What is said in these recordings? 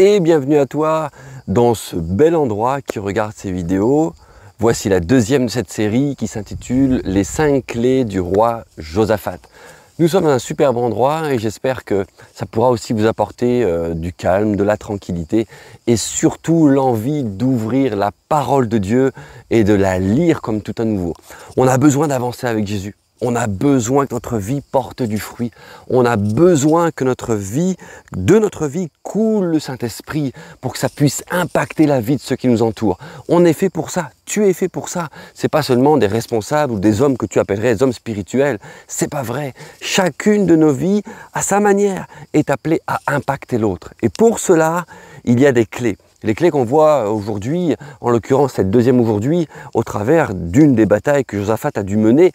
et bienvenue à toi dans ce bel endroit qui regarde ces vidéos. Voici la deuxième de cette série qui s'intitule Les 5 clés du roi Josaphat. Nous sommes dans un superbe endroit et j'espère que ça pourra aussi vous apporter euh, du calme, de la tranquillité et surtout l'envie d'ouvrir la parole de Dieu et de la lire comme tout à nouveau. On a besoin d'avancer avec Jésus. On a besoin que notre vie porte du fruit. On a besoin que notre vie, de notre vie, coule le Saint-Esprit pour que ça puisse impacter la vie de ceux qui nous entourent. On est fait pour ça. Tu es fait pour ça. C'est pas seulement des responsables ou des hommes que tu appellerais des hommes spirituels. C'est pas vrai. Chacune de nos vies, à sa manière, est appelée à impacter l'autre. Et pour cela, il y a des clés. Les clés qu'on voit aujourd'hui, en l'occurrence cette deuxième aujourd'hui, au travers d'une des batailles que Josaphat a dû mener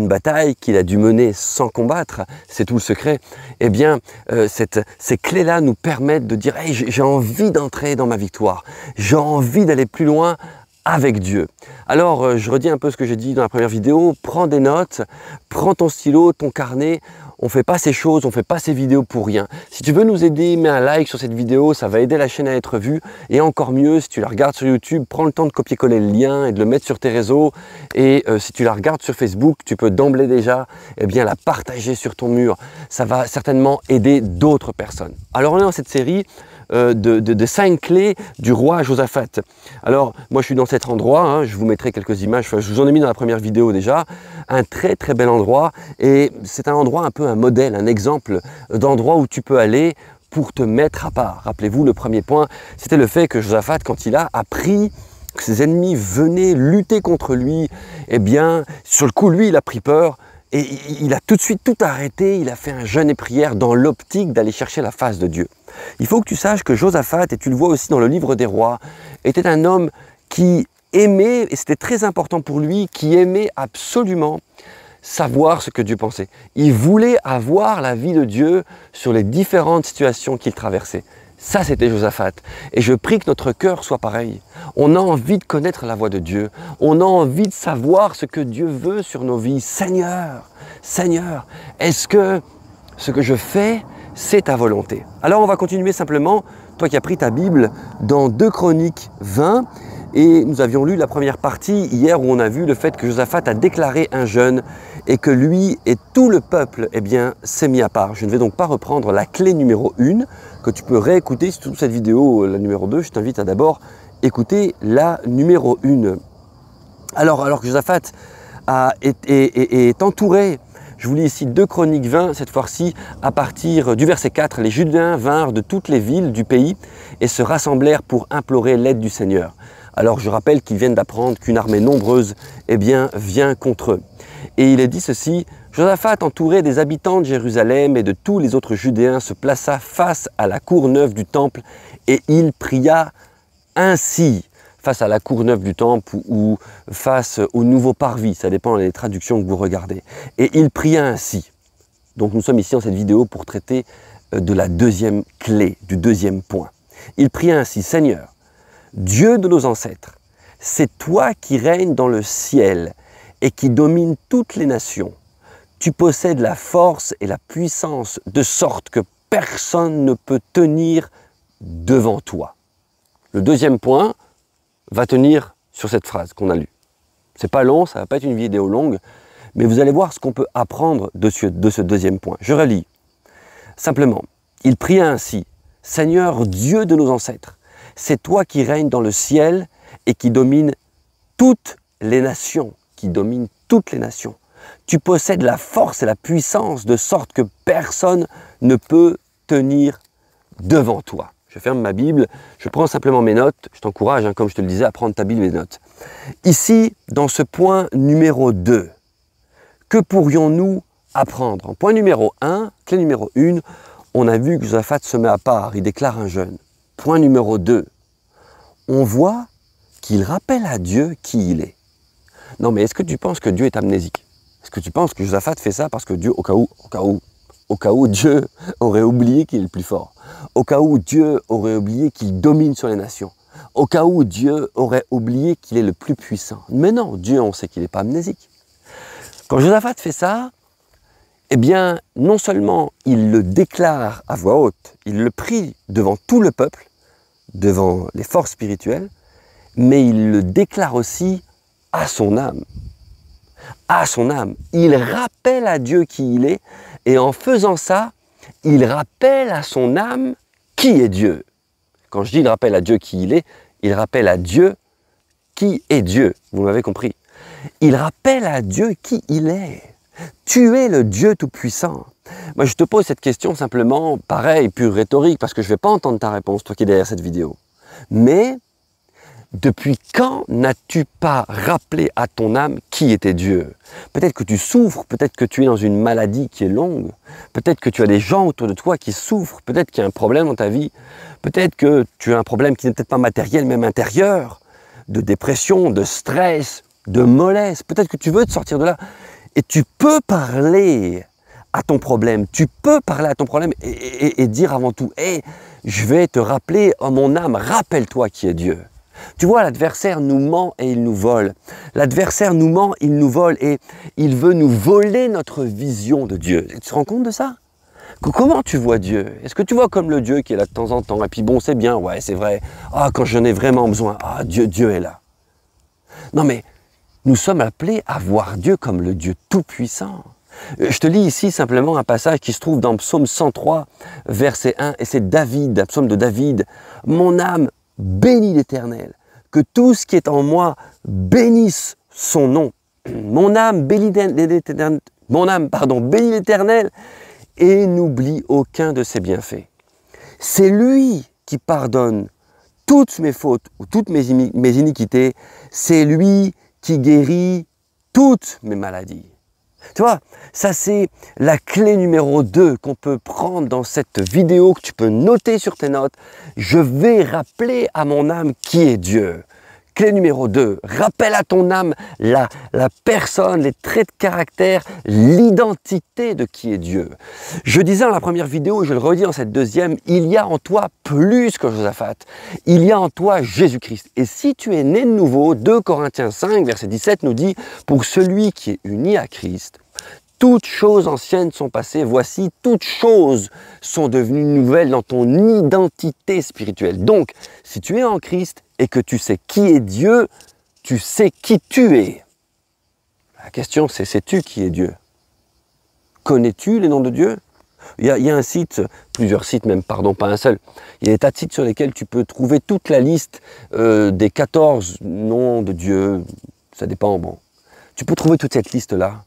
bataille qu'il a dû mener sans combattre, c'est tout le secret, et eh bien, euh, cette, ces clés-là nous permettent de dire j'ai envie d'entrer dans ma victoire, j'ai envie d'aller plus loin avec Dieu. Alors, euh, je redis un peu ce que j'ai dit dans la première vidéo, prends des notes, prends ton stylo, ton carnet, on fait pas ces choses, on fait pas ces vidéos pour rien. Si tu veux nous aider, mets un like sur cette vidéo, ça va aider la chaîne à être vue. Et encore mieux, si tu la regardes sur YouTube, prends le temps de copier-coller le lien et de le mettre sur tes réseaux. Et euh, si tu la regardes sur Facebook, tu peux d'emblée déjà eh bien, la partager sur ton mur. Ça va certainement aider d'autres personnes. Alors on est dans cette série euh, de, cinq clés du roi Josaphat. Alors, moi je suis dans cet endroit, hein, je vous mettrai quelques images, je vous en ai mis dans la première vidéo déjà, un très très bel endroit, et c'est un endroit un peu un modèle, un exemple d'endroit où tu peux aller pour te mettre à part. Rappelez-vous, le premier point, c'était le fait que Josaphat, quand il a appris que ses ennemis venaient lutter contre lui, eh bien, sur le coup, lui, il a pris peur, et il a tout de suite tout arrêté, il a fait un jeûne et prière dans l'optique d'aller chercher la face de Dieu. Il faut que tu saches que Josaphat, et tu le vois aussi dans le livre des rois, était un homme qui aimait, et c'était très important pour lui, qui aimait absolument savoir ce que Dieu pensait. Il voulait avoir la vie de Dieu sur les différentes situations qu'il traversait. Ça, c'était Josaphat. Et je prie que notre cœur soit pareil. On a envie de connaître la voix de Dieu. On a envie de savoir ce que Dieu veut sur nos vies. Seigneur, Seigneur, est-ce que ce que je fais, c'est ta volonté Alors, on va continuer simplement, toi qui as pris ta Bible, dans 2 Chroniques 20. Et nous avions lu la première partie hier où on a vu le fait que Josaphat a déclaré un jeûne et que lui et tout le peuple eh bien, s'est mis à part. Je ne vais donc pas reprendre la clé numéro 1 que tu peux réécouter sur toute cette vidéo, euh, la numéro 2. Je t'invite à d'abord écouter la numéro 1. Alors, alors que Josaphat est, entouré je vous lis ici deux Chroniques 20, cette fois-ci à partir du verset 4. Les Judéens vinrent de toutes les villes du pays et se rassemblèrent pour implorer l'aide du Seigneur alors je rappelle qu'ils viennent d'apprendre qu'une armée nombreuse eh bien, vient contre eux. Et il est dit ceci, Josaphat, entouré des habitants de Jérusalem et de tous les autres Judéens, se plaça face à la cour neuve du temple et il pria ainsi face à la cour neuve du temple ou, face au nouveau parvis, ça dépend des traductions que vous regardez. Et il pria ainsi. Donc nous sommes ici en cette vidéo pour traiter euh, de la deuxième clé, du deuxième point. Il pria ainsi, Seigneur, Dieu de nos ancêtres, c'est toi qui règnes dans le ciel et qui domines toutes les nations. Tu possèdes la force et la puissance de sorte que personne ne peut tenir devant toi. Le deuxième point va tenir sur cette phrase qu'on a lue. C'est pas long, ça va pas être une vidéo longue, mais vous allez voir ce qu'on peut apprendre de ce, de ce deuxième point. Je relis. Simplement, il pria ainsi, Seigneur Dieu de nos ancêtres, c'est toi qui règnes dans le ciel et qui domine toutes les nations, qui domine toutes les nations. Tu possèdes la force et la puissance de sorte que personne ne peut tenir devant toi. Je ferme ma Bible, je prends simplement mes notes, je t'encourage, hein, comme je te le disais, à prendre ta Bible et mes notes. Ici, dans ce point numéro 2, que pourrions-nous apprendre En point numéro 1, clé numéro 1, on a vu que Josaphat se met à part, il déclare un jeûne. Point numéro 2, on voit qu'il rappelle à Dieu qui il est. Non mais est-ce que tu penses que Dieu est amnésique Est-ce que tu penses que Josaphat fait ça parce que Dieu, au cas où, au cas où, au cas où Dieu aurait oublié qu'il est le plus fort, au cas où Dieu aurait oublié qu'il domine sur les nations, au cas où Dieu aurait oublié qu'il est le plus puissant. Mais non, Dieu, on sait qu'il n'est pas amnésique. Quand Josaphat fait ça, eh bien, non seulement il le déclare à voix haute, il le prie devant tout le peuple, devant les forces spirituelles, mais il le déclare aussi à son âme. À son âme. Il rappelle à Dieu qui il est, et en faisant ça, il rappelle à son âme qui est Dieu. Quand je dis il rappelle à Dieu qui il est, il rappelle à Dieu qui est Dieu. Vous m'avez compris. Il rappelle à Dieu qui il est. Tu es le Dieu Tout-Puissant. Moi, je te pose cette question simplement, pareil, pure rhétorique, parce que je ne vais pas entendre ta réponse, toi qui es derrière cette vidéo. Mais, depuis quand n'as-tu pas rappelé à ton âme qui était Dieu Peut-être que tu souffres, peut-être que tu es dans une maladie qui est longue, peut-être que tu as des gens autour de toi qui souffrent, peut-être qu'il y a un problème dans ta vie, peut-être que tu as un problème qui n'est peut-être pas matériel, même intérieur, de dépression, de stress, de mollesse, peut-être que tu veux te sortir de là, et tu peux parler à ton problème, tu peux parler à ton problème et, dire avant tout, hé, je vais te rappeler, oh mon âme, rappelle-toi qui est Dieu. Tu vois, l'adversaire nous ment et il nous vole. L'adversaire nous ment, il nous vole et il veut nous voler notre vision de Dieu. Tu te rends compte de ça Comment tu vois Dieu Est-ce que tu vois comme le Dieu qui est là de temps en temps Et puis bon, c'est bien, ouais, c'est vrai. Ah, quand j'en ai vraiment besoin, ah, Dieu, Dieu est là. Non mais nous sommes appelés à voir Dieu comme le Dieu Tout-Puissant. Euh, je te lis ici simplement un passage qui se trouve dans Psaume 103, verset 1, et c'est David, la psaume de David. Mon âme bénit l'Éternel, que tout ce qui est en moi bénisse son nom. Mon âme bénit l'Éternel, pardon, et n'oublie aucun de ses bienfaits. C'est lui qui pardonne toutes mes fautes ou toutes mes, mes iniquités, c'est lui qui guérit toutes mes maladies. Tu vois, ça c'est la clé numéro 2 qu'on peut prendre dans cette vidéo que tu peux noter sur tes notes. Je vais rappeler à mon âme qui est Dieu. Clé numéro 2, rappelle à ton âme la, personne, les traits de caractère, l'identité de qui est Dieu. Je disais dans la première vidéo, je le redis dans cette deuxième, il y a en toi plus que Josaphat. Il y a en toi Jésus-Christ. Et si tu es né de nouveau, 2 Corinthiens 5, verset 17 nous dit, pour celui qui est uni à Christ, toutes choses anciennes sont passées, voici, toutes choses sont devenues nouvelles dans ton identité spirituelle. Donc, si tu es en Christ et que tu sais qui est Dieu, tu sais qui tu es. La question, c'est sais-tu qui est Dieu Connais-tu les noms de Dieu il y, a, un site, plusieurs sites même, pardon, pas un seul. Il y a des tas de sites sur lesquels tu peux trouver toute la liste euh, des 14 noms de Dieu. Ça dépend, bon. Tu peux trouver toute cette liste-là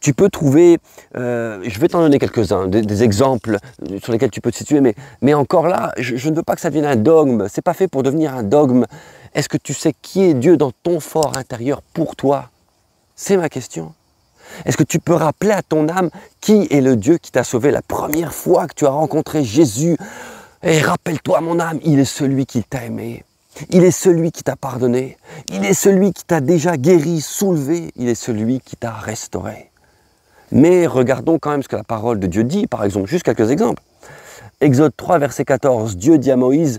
tu peux trouver, euh, je vais t'en donner quelques-uns, des, exemples sur lesquels tu peux te situer, mais, encore là, je, je, ne veux pas que ça devienne un dogme. C'est pas fait pour devenir un dogme. Est-ce que tu sais qui est Dieu dans ton fort intérieur pour toi C'est ma question. Est-ce que tu peux rappeler à ton âme qui est le Dieu qui t'a sauvé la première fois que tu as rencontré Jésus Et rappelle-toi, mon âme, il est celui qui t'a aimé. Il est celui qui t'a pardonné. Il est celui qui t'a déjà guéri, soulevé. Il est celui qui t'a restauré. Mais regardons quand même ce que la parole de Dieu dit, par exemple, juste quelques exemples. Exode 3, verset 14, Dieu dit à Moïse,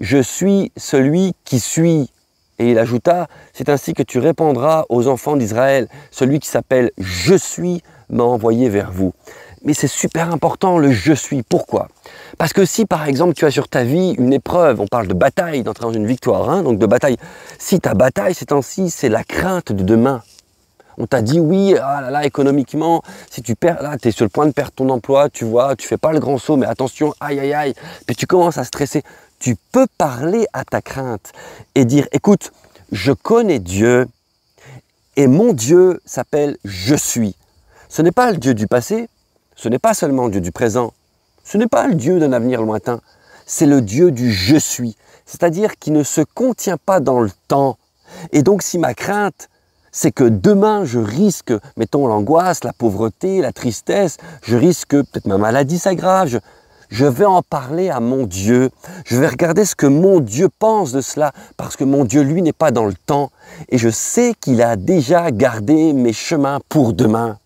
Je suis celui qui suis. Et il ajouta, C'est ainsi que tu répondras aux enfants d'Israël, celui qui s'appelle Je suis m'a envoyé vers vous. Mais c'est super important le je suis. Pourquoi Parce que si par exemple tu as sur ta vie une épreuve, on parle de bataille, d'entrer dans une victoire, hein, donc de bataille, si ta bataille c'est ainsi, c'est la crainte de demain, on t'a dit oui, ah là là, économiquement, si tu perds, là, tu es sur le point de perdre ton emploi, tu vois, tu fais pas le grand saut, mais attention, aïe aïe aïe. Puis tu commences à stresser. Tu peux parler à ta crainte et dire écoute, je connais Dieu et mon Dieu s'appelle Je suis. Ce n'est pas le Dieu du passé, ce n'est pas seulement le Dieu du présent, ce n'est pas le Dieu d'un avenir lointain, c'est le Dieu du Je suis, c'est-à-dire qui ne se contient pas dans le temps. Et donc si ma crainte c'est que demain, je risque, mettons, l'angoisse, la pauvreté, la tristesse, je risque peut-être ma maladie s'aggrave, je, vais en parler à mon Dieu. Je vais regarder ce que mon Dieu pense de cela, parce que mon Dieu, lui, n'est pas dans le temps. Et je sais qu'il a déjà gardé mes chemins pour demain.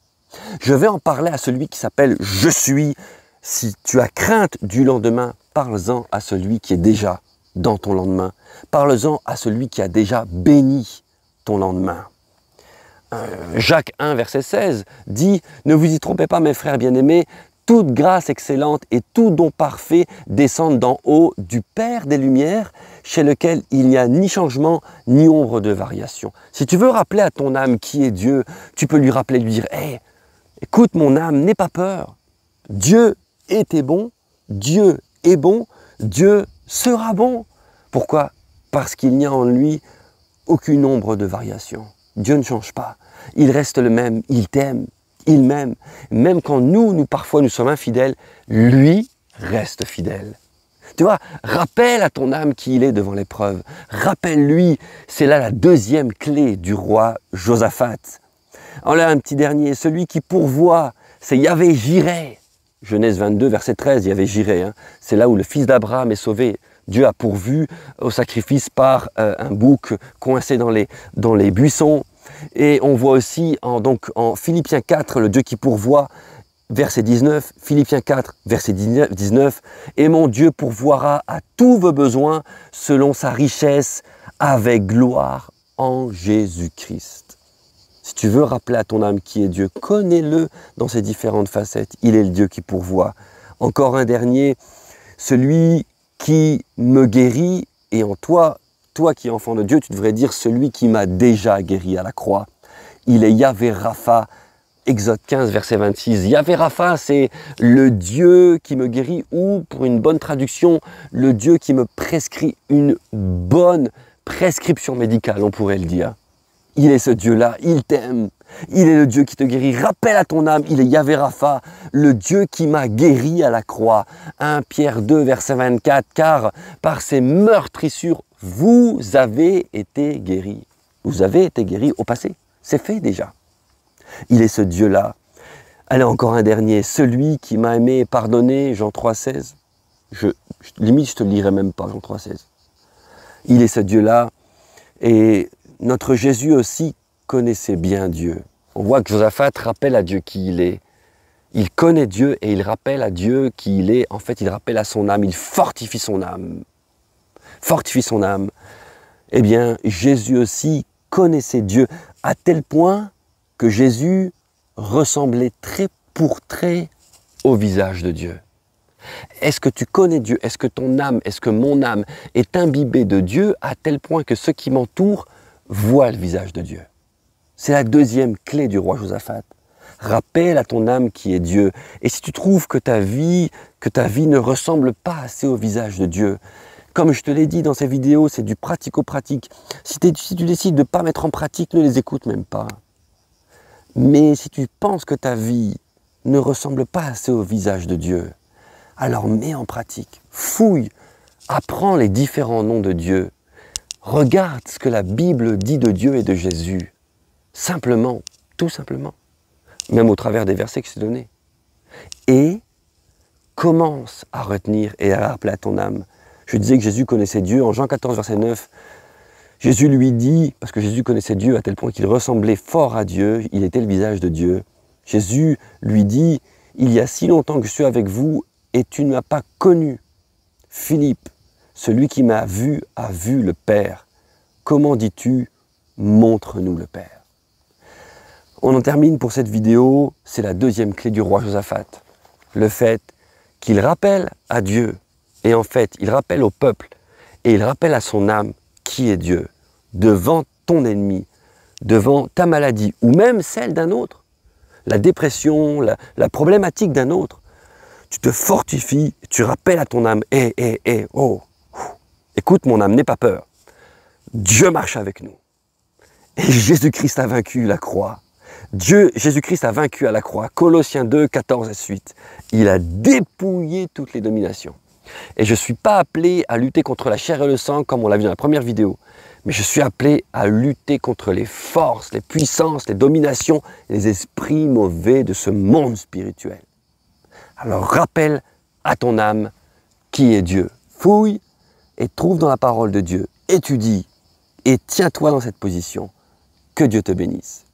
Je vais en parler à celui qui s'appelle Je suis. Si tu as crainte du lendemain, parle-en à celui qui est déjà dans ton lendemain. Parle-en à celui qui a déjà béni ton lendemain. Euh, Jacques 1, verset 16, dit Ne vous y trompez pas, mes frères bien-aimés, toute grâce excellente et tout don parfait descendent d'en haut du Père des Lumières, chez lequel il n'y a ni changement ni ombre de variation. Si tu veux rappeler à ton âme qui est Dieu, tu peux lui rappeler, lui dire écoute, mon âme, n'aie pas peur. Dieu était bon, Dieu est bon, Dieu sera bon. Pourquoi Parce qu'il n'y a en lui aucune ombre de variation. Dieu ne change pas. Il reste le même. Il t'aime. Il m'aime. Même quand nous, nous parfois, nous sommes infidèles, lui reste fidèle. Tu vois, rappelle à ton âme qui il est devant l'épreuve. Rappelle-lui. C'est là la deuxième clé du roi Josaphat. En là, un petit dernier. Celui qui pourvoit, c'est Yahvé Jireh. Genèse 22, verset 13, il y Jiré. C'est là où le fils d'Abraham est sauvé. Dieu a pourvu au sacrifice par euh, un bouc coincé dans les, dans les buissons. Et on voit aussi en, donc, en Philippiens 4, le Dieu qui pourvoit, verset 19, Philippiens 4, verset 19, Et mon Dieu pourvoira à tous vos besoins selon sa richesse avec gloire en Jésus-Christ. Si tu veux rappeler à ton âme qui est Dieu, connais-le dans ses différentes facettes. Il est le Dieu qui pourvoit. Encore un dernier, celui qui me guérit, et en toi, toi qui es enfant de Dieu, tu devrais dire celui qui m'a déjà guéri à la croix. Il est Yahvé Rapha, Exode 15, verset 26. Yahvé Rapha, c'est le Dieu qui me guérit, ou pour une bonne traduction, le Dieu qui me prescrit une bonne prescription médicale, on pourrait le dire. Il est ce Dieu-là, il t'aime, il est le Dieu qui te guérit. Rappelle à ton âme, il est Yahvé Rapha, le Dieu qui m'a guéri à la croix. 1 Pierre 2, verset 24, car par ses meurtrissures, vous avez été guéris. Vous avez été guéris au passé. C'est fait déjà. Il est ce Dieu-là. Allez, encore un dernier. Celui qui m'a aimé et pardonné, Jean 3, 16. Je, je, limite, je te lirai même pas, Jean 3, 16. Il est ce Dieu-là. Et notre Jésus aussi, connaissait bien Dieu. On voit que Josaphat rappelle à Dieu qui il est. Il connaît Dieu et il rappelle à Dieu qui il est. En fait, il rappelle à son âme, il fortifie son âme. Fortifie son âme. Eh bien, Jésus aussi connaissait Dieu à tel point que Jésus ressemblait très pour très au visage de Dieu. Est-ce que tu connais Dieu Est-ce que ton âme, est-ce que mon âme est imbibée de Dieu à tel point que ceux qui m'entourent voient le visage de Dieu c'est la deuxième clé du roi Josaphat. Rappelle à ton âme qui est Dieu. Et si tu trouves que ta vie, que ta vie ne ressemble pas assez au visage de Dieu, comme je te l'ai dit dans ces vidéos, c'est du pratico-pratique. Si, si, tu décides de ne pas mettre en pratique, ne les écoute même pas. Mais si tu penses que ta vie ne ressemble pas assez au visage de Dieu, alors mets en pratique, fouille, apprends les différents noms de Dieu, regarde ce que la Bible dit de Dieu et de Jésus. Simplement, tout simplement. Même au travers des versets qui se donnaient. Et commence à retenir et à rappeler à ton âme. Je disais que Jésus connaissait Dieu. En Jean 14, verset 9, Jésus lui dit, parce que Jésus connaissait Dieu à tel point qu'il ressemblait fort à Dieu, il était le visage de Dieu. Jésus lui dit, il y a si longtemps que je suis avec vous et tu ne m'as pas connu. Philippe, celui qui m'a vu a vu le Père. Comment dis-tu, montre-nous le Père on en termine pour cette vidéo, c'est la deuxième clé du roi Josaphat. Le fait qu'il rappelle à Dieu, et en fait il rappelle au peuple, et il rappelle à son âme qui est Dieu, devant ton ennemi, devant ta maladie, ou même celle d'un autre, la dépression, la, problématique d'un autre. Tu te fortifies, tu rappelles à ton âme, hé, hé, hé, oh, écoute mon âme, n'aie pas peur. Dieu marche avec nous. Et Jésus-Christ a vaincu la croix. Dieu, Jésus-Christ a vaincu à la croix, Colossiens 2, 14 et suite. Il a dépouillé toutes les dominations. Et je ne suis pas appelé à lutter contre la chair et le sang comme on l'a vu dans la première vidéo, mais je suis appelé à lutter contre les forces, les puissances, les dominations, les esprits mauvais de ce monde spirituel. Alors rappelle à ton âme qui est Dieu. Fouille et trouve dans la parole de Dieu. Étudie et tiens-toi dans cette position. Que Dieu te bénisse.